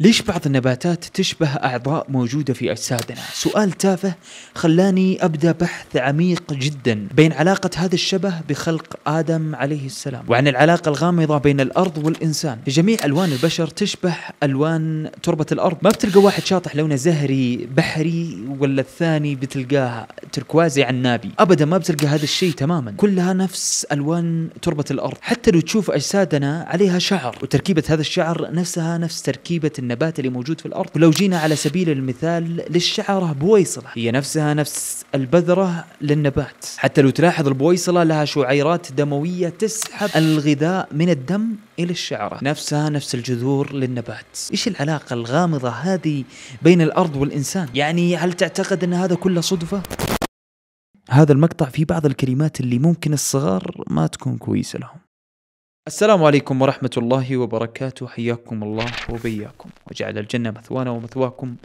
ليش بعض النباتات تشبه أعضاء موجودة في أجسادنا؟ سؤال تافه خلاني أبدأ بحث عميق جدا بين علاقة هذا الشبه بخلق آدم عليه السلام وعن العلاقة الغامضة بين الأرض والإنسان جميع ألوان البشر تشبه ألوان تربة الأرض ما بتلقى واحد شاطح لونه زهري بحري ولا الثاني بتلقاه تركوازي عنابي أبدا ما بتلقى هذا الشيء تماما كلها نفس ألوان تربة الأرض حتى لو تشوف أجسادنا عليها شعر وتركيبة هذا الشعر نفسها نفس تركيبة النبات اللي موجود في الارض ولو جينا على سبيل المثال للشعره بويصله هي نفسها نفس البذره للنبات حتى لو تلاحظ البويصله لها شعيرات دمويه تسحب الغذاء من الدم الى الشعره نفسها نفس الجذور للنبات ايش العلاقه الغامضه هذه بين الارض والانسان يعني هل تعتقد ان هذا كله صدفه هذا المقطع فيه بعض الكلمات اللي ممكن الصغار ما تكون كويسه لهم السلام عليكم ورحمة الله وبركاته حياكم الله وبياكم وجعل الجنة مثوانا ومثواكم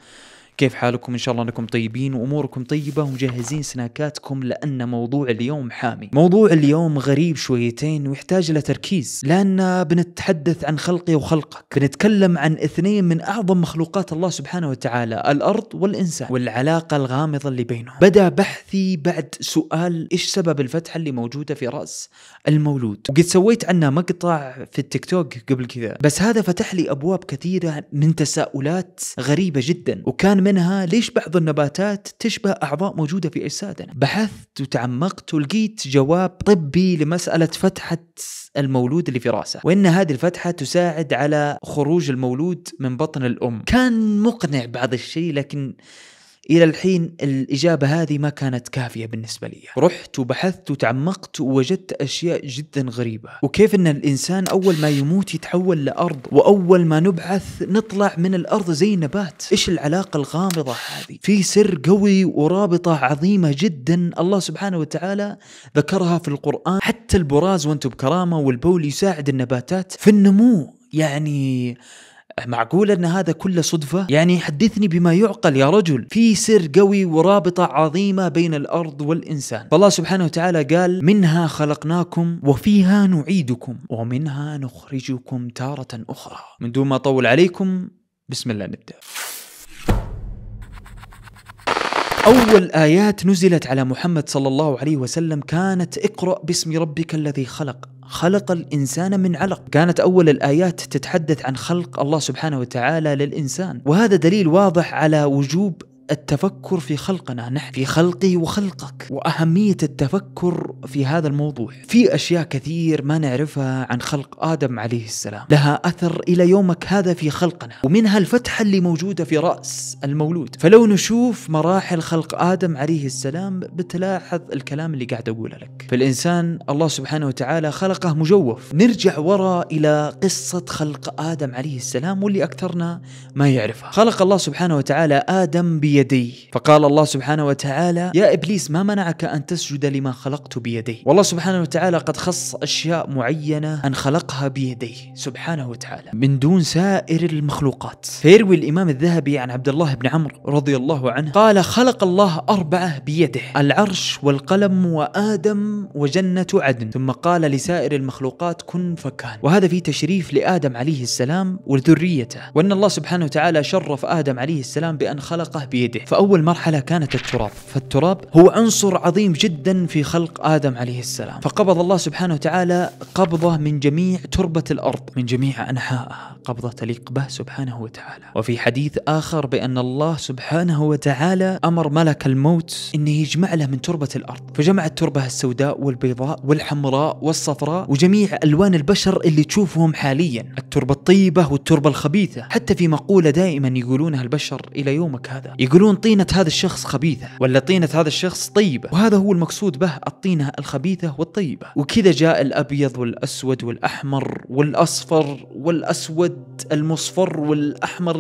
كيف حالكم ان شاء الله انكم طيبين واموركم طيبه ومجهزين سناكاتكم لان موضوع اليوم حامي موضوع اليوم غريب شويتين ويحتاج الى تركيز لان بنتحدث عن خلقي وخلقك بنتكلم عن اثنين من اعظم مخلوقات الله سبحانه وتعالى الارض والانسان والعلاقه الغامضه اللي بينهم بدا بحثي بعد سؤال ايش سبب الفتحه اللي موجوده في راس المولود وقد سويت عنه مقطع في التيك توك قبل كذا بس هذا فتح لي ابواب كثيره من تساؤلات غريبه جدا وكان منها ليش بعض النباتات تشبه أعضاء موجودة في أجسادنا بحثت وتعمقت ولقيت جواب طبي لمسألة فتحة المولود اللي في راسه وإن هذه الفتحة تساعد على خروج المولود من بطن الأم كان مقنع بعض الشيء لكن الى الحين الاجابه هذه ما كانت كافيه بالنسبه لي رحت وبحثت وتعمقت ووجدت اشياء جدا غريبه وكيف ان الانسان اول ما يموت يتحول لارض واول ما نبعث نطلع من الارض زي النبات ايش العلاقه الغامضه هذه في سر قوي ورابطه عظيمه جدا الله سبحانه وتعالى ذكرها في القران حتى البراز وانتم بكرامه والبول يساعد النباتات في النمو يعني معقول ان هذا كله صدفه يعني حدثني بما يعقل يا رجل في سر قوي ورابطه عظيمه بين الارض والانسان فالله سبحانه وتعالى قال منها خلقناكم وفيها نعيدكم ومنها نخرجكم تاره اخرى من دون ما اطول عليكم بسم الله نبدا أول آيات نزلت على محمد صلى الله عليه وسلم كانت اقرأ باسم ربك الذي خلق خلق الانسان من علق، كانت اول الايات تتحدث عن خلق الله سبحانه وتعالى للانسان، وهذا دليل واضح على وجوب التفكر في خلقنا نحن في خلقي وخلقك وأهمية التفكر في هذا الموضوع في أشياء كثير ما نعرفها عن خلق آدم عليه السلام لها أثر إلى يومك هذا في خلقنا ومنها الفتحة اللي موجودة في رأس المولود فلو نشوف مراحل خلق آدم عليه السلام بتلاحظ الكلام اللي قاعد أقوله لك فالإنسان الله سبحانه وتعالى خلقه مجوف نرجع وراء إلى قصة خلق آدم عليه السلام واللي أكثرنا ما يعرفها خلق الله سبحانه وتعالى آدم بي بيدي فقال الله سبحانه وتعالى يا إبليس ما منعك أن تسجد لما خلقت بيدي والله سبحانه وتعالى قد خص أشياء معينة أن خلقها بيديه سبحانه وتعالى من دون سائر المخلوقات فيروي الإمام الذهبي عن عبد الله بن عمرو رضي الله عنه قال خلق الله أربعة بيده العرش والقلم وآدم وجنة عدن ثم قال لسائر المخلوقات كن فكان وهذا في تشريف لآدم عليه السلام وذريته وأن الله سبحانه وتعالى شرف آدم عليه السلام بأن خلقه بيده بيده فأول مرحلة كانت التراب فالتراب هو عنصر عظيم جدا في خلق آدم عليه السلام فقبض الله سبحانه وتعالى قبضة من جميع تربة الأرض من جميع أنحائها قبضة تليق به سبحانه وتعالى وفي حديث آخر بأن الله سبحانه وتعالى أمر ملك الموت أنه يجمع له من تربة الأرض فجمع التربة السوداء والبيضاء والحمراء والصفراء وجميع ألوان البشر اللي تشوفهم حاليا التربة الطيبة والتربة الخبيثة حتى في مقولة دائما يقولونها البشر إلى يومك هذا يقول يقولون طينة هذا الشخص خبيثة ولا طينة هذا الشخص طيبة وهذا هو المقصود به الطينة الخبيثة والطيبة وكذا جاء الأبيض والأسود والأحمر والأصفر والأسود المصفر والأحمر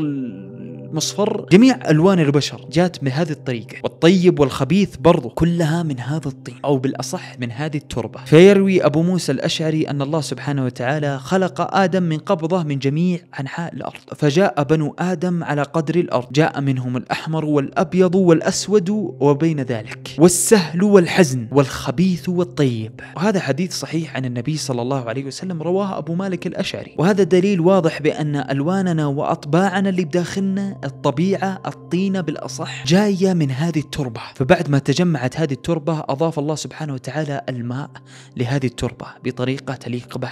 مصفر جميع الوان البشر جات من هذه الطريقه والطيب والخبيث برضو كلها من هذا الطين او بالاصح من هذه التربه فيروي ابو موسى الاشعري ان الله سبحانه وتعالى خلق ادم من قبضه من جميع انحاء الارض فجاء بنو ادم على قدر الارض جاء منهم الاحمر والابيض والاسود وبين ذلك والسهل والحزن والخبيث والطيب وهذا حديث صحيح عن النبي صلى الله عليه وسلم رواه ابو مالك الاشعري وهذا دليل واضح بان الواننا واطباعنا اللي بداخلنا الطبيعة الطينة بالأصح جاية من هذه التربة فبعد ما تجمعت هذه التربة أضاف الله سبحانه وتعالى الماء لهذه التربة بطريقة تليق به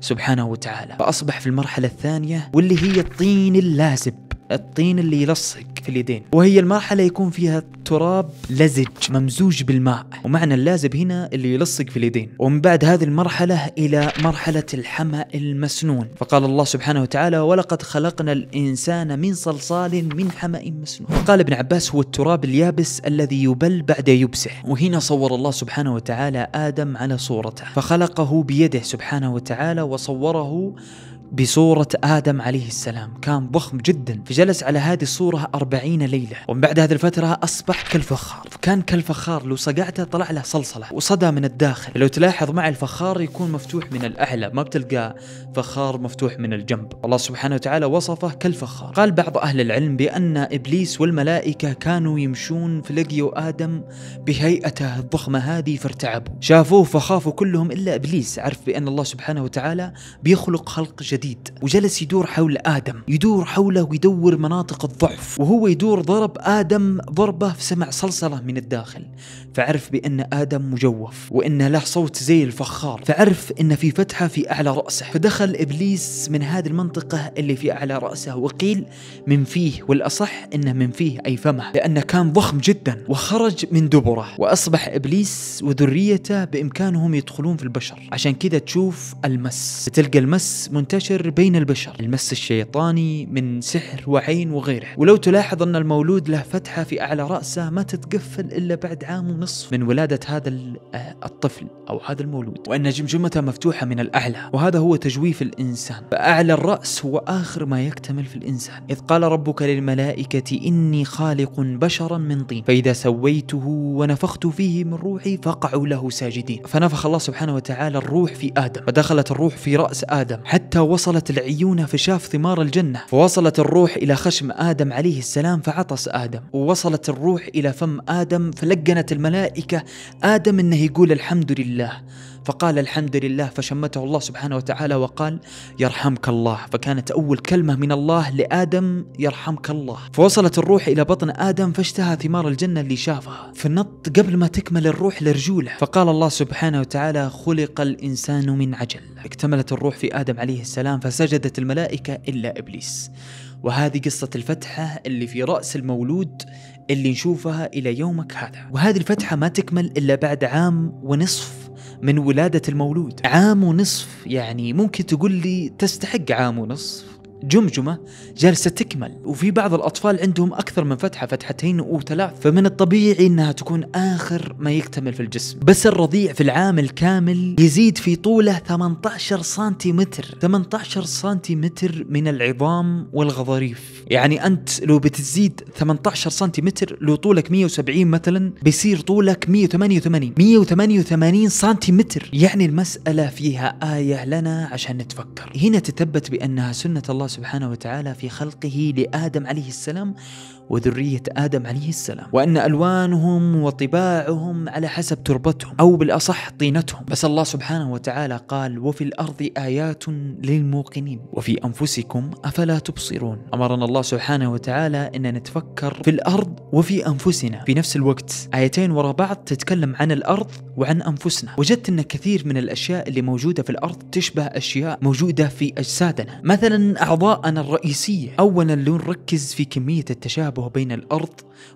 سبحانه وتعالى فأصبح في المرحلة الثانية واللي هي الطين اللازب الطين اللي يلصق في اليدين وهي المرحلة يكون فيها تراب لزج ممزوج بالماء ومعنى اللازب هنا اللي يلصق في اليدين ومن بعد هذه المرحلة إلى مرحلة الحمى المسنون فقال الله سبحانه وتعالى ولقد خلقنا الإنسان من صلصال من حمأ مسنون قال ابن عباس هو التراب اليابس الذي يبل بعد يبسح وهنا صور الله سبحانه وتعالى آدم على صورته فخلقه بيده سبحانه وتعالى وصوره بصورة آدم عليه السلام كان ضخم جدا فجلس على هذه الصورة أربعين ليلة ومن بعد هذه الفترة أصبح كالفخار كان كالفخار لو صقعته طلع له صلصلة وصدى من الداخل لو تلاحظ مع الفخار يكون مفتوح من الأعلى ما بتلقى فخار مفتوح من الجنب الله سبحانه وتعالى وصفه كالفخار قال بعض أهل العلم بأن إبليس والملائكة كانوا يمشون فلقيوا آدم بهيئته الضخمة هذه فارتعبوا شافوه فخافوا كلهم إلا إبليس عرف بأن الله سبحانه وتعالى بيخلق خلق جديد جديد وجلس يدور حول آدم يدور حوله ويدور مناطق الضعف وهو يدور ضرب آدم ضربه فسمع صلصلة من الداخل فعرف بأن آدم مجوف وأن له صوت زي الفخار فعرف أن في فتحة في أعلى رأسه فدخل إبليس من هذه المنطقة اللي في أعلى رأسه وقيل من فيه والأصح أنه من فيه أي فمه لأنه كان ضخم جدا وخرج من دبره وأصبح إبليس وذريته بإمكانهم يدخلون في البشر عشان كذا تشوف المس تلقى المس منتشر منتشر بين البشر المس الشيطاني من سحر وعين وغيره ولو تلاحظ أن المولود له فتحة في أعلى رأسه ما تتقفل إلا بعد عام ونصف من ولادة هذا آه، الطفل أو هذا المولود وأن جمجمته مفتوحة من الأعلى وهذا هو تجويف الإنسان فأعلى الرأس هو آخر ما يكتمل في الإنسان إذ قال ربك للملائكة إني خالق بشرا من طين فإذا سويته ونفخت فيه من روحي فقعوا له ساجدين فنفخ الله سبحانه وتعالى الروح في آدم فدخلت الروح في رأس آدم حتى وصل وصلت العيون فشاف ثمار الجنة فوصلت الروح إلى خشم آدم عليه السلام فعطس آدم ووصلت الروح إلى فم آدم فلقنت الملائكة آدم أنه يقول الحمد لله فقال الحمد لله فشمته الله سبحانه وتعالى وقال يرحمك الله فكانت أول كلمة من الله لآدم يرحمك الله فوصلت الروح إلى بطن آدم فاشتهى ثمار الجنة اللي شافها فنط قبل ما تكمل الروح لرجوله فقال الله سبحانه وتعالى خلق الإنسان من عجل اكتملت الروح في آدم عليه السلام فسجدت الملائكة إلا إبليس وهذه قصة الفتحة اللي في رأس المولود اللي نشوفها إلى يومك هذا وهذه الفتحة ما تكمل إلا بعد عام ونصف من ولادة المولود عام ونصف يعني ممكن تقول لي تستحق عام ونصف جمجمة جالسة تكمل وفي بعض الأطفال عندهم أكثر من فتحة فتحتين وثلاث فمن الطبيعي أنها تكون آخر ما يكتمل في الجسم بس الرضيع في العام الكامل يزيد في طوله 18 سنتيمتر 18 سنتيمتر من العظام والغضاريف يعني أنت لو بتزيد 18 سنتيمتر لو طولك 170 مثلا بيصير طولك 188 188 سنتيمتر يعني المسألة فيها آية لنا عشان نتفكر هنا تثبت بأنها سنة الله سبحانه وتعالى في خلقه لادم عليه السلام وذرية آدم عليه السلام وأن ألوانهم وطباعهم على حسب تربتهم أو بالأصح طينتهم بس الله سبحانه وتعالى قال وفي الأرض آيات للموقنين وفي أنفسكم أفلا تبصرون أمرنا الله سبحانه وتعالى أن نتفكر في الأرض وفي أنفسنا في نفس الوقت آيتين وراء بعض تتكلم عن الأرض وعن أنفسنا وجدت أن كثير من الأشياء اللي موجودة في الأرض تشبه أشياء موجودة في أجسادنا مثلا أعضاءنا الرئيسية أولا لنركز في كمية التشابه تشابه بين الأرض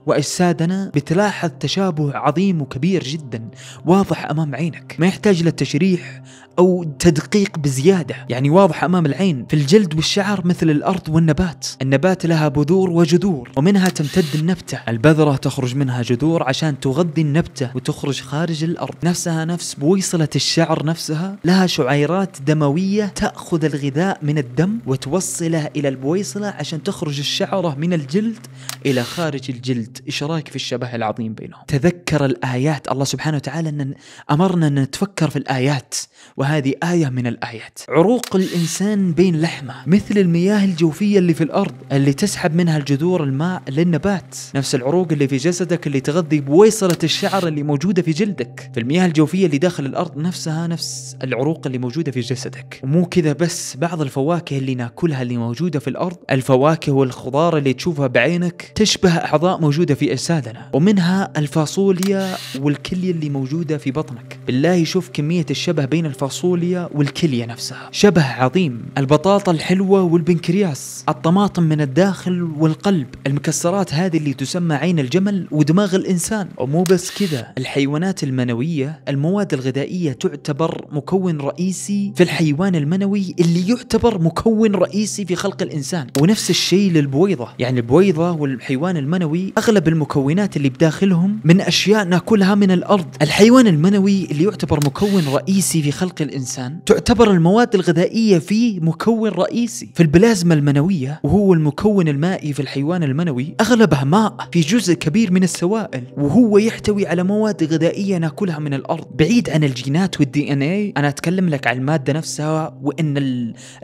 وأجسادنا بتلاحظ تشابه عظيم وكبير جدا واضح أمام عينك ما يحتاج للتشريح أو تدقيق بزيادة يعني واضح أمام العين في الجلد والشعر مثل الأرض والنبات النبات لها بذور وجذور ومنها تمتد النبتة البذرة تخرج منها جذور عشان تغذي النبتة وتخرج خارج الأرض نفسها نفس بويصلة الشعر نفسها لها شعيرات دموية تأخذ الغذاء من الدم وتوصله إلى البويصلة عشان تخرج الشعرة من الجلد الى خارج الجلد اشراك في الشبه العظيم بينهم تذكر الايات الله سبحانه وتعالى ان امرنا ان نتفكر في الايات وهذه ايه من الايات عروق الانسان بين لحمه مثل المياه الجوفيه اللي في الارض اللي تسحب منها الجذور الماء للنبات نفس العروق اللي في جسدك اللي تغذي بويصله الشعر اللي موجوده في جلدك في المياه الجوفيه اللي داخل الارض نفسها نفس العروق اللي موجوده في جسدك ومو كذا بس بعض الفواكه اللي ناكلها اللي موجوده في الارض الفواكه والخضار اللي تشوفها بعينك تشبه أعضاء موجودة في أجسادنا ومنها الفاصوليا والكلية اللي موجودة في بطنك بالله شوف كمية الشبه بين الفاصوليا والكلية نفسها شبه عظيم البطاطا الحلوة والبنكرياس الطماطم من الداخل والقلب المكسرات هذه اللي تسمى عين الجمل ودماغ الإنسان ومو بس كذا الحيوانات المنوية المواد الغذائية تعتبر مكون رئيسي في الحيوان المنوي اللي يعتبر مكون رئيسي في خلق الإنسان ونفس الشيء للبويضة يعني البويضة وال الحيوان المنوي اغلب المكونات اللي بداخلهم من اشياء ناكلها من الارض الحيوان المنوي اللي يعتبر مكون رئيسي في خلق الانسان تعتبر المواد الغذائيه فيه مكون رئيسي في البلازما المنويه وهو المكون المائي في الحيوان المنوي اغلبها ماء في جزء كبير من السوائل وهو يحتوي على مواد غذائيه ناكلها من الارض بعيد عن الجينات والدي ان اي انا اتكلم لك عن الماده نفسها وان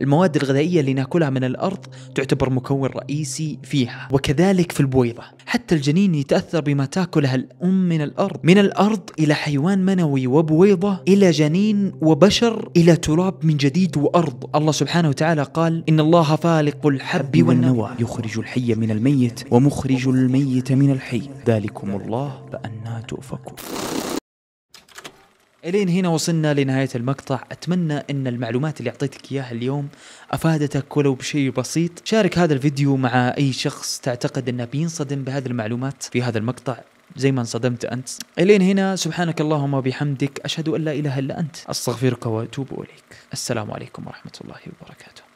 المواد الغذائيه اللي ناكلها من الارض تعتبر مكون رئيسي فيها وكذلك تخليك في البويضة حتى الجنين يتأثر بما تاكلها الأم من الأرض من الأرض إلى حيوان منوي وبويضة إلى جنين وبشر إلى تراب من جديد وأرض الله سبحانه وتعالى قال إن الله فالق الحب والنوى يخرج الحي من الميت ومخرج الميت من الحي ذلكم الله فأنا تؤفكون الين هنا وصلنا لنهاية المقطع أتمنى أن المعلومات اللي أعطيتك إياها اليوم أفادتك ولو بشيء بسيط شارك هذا الفيديو مع أي شخص تعتقد أنه بينصدم بهذه المعلومات في هذا المقطع زي ما انصدمت أنت إلين هنا سبحانك اللهم وبحمدك أشهد أن لا إله إلا أنت أستغفرك وأتوب إليك السلام عليكم ورحمة الله وبركاته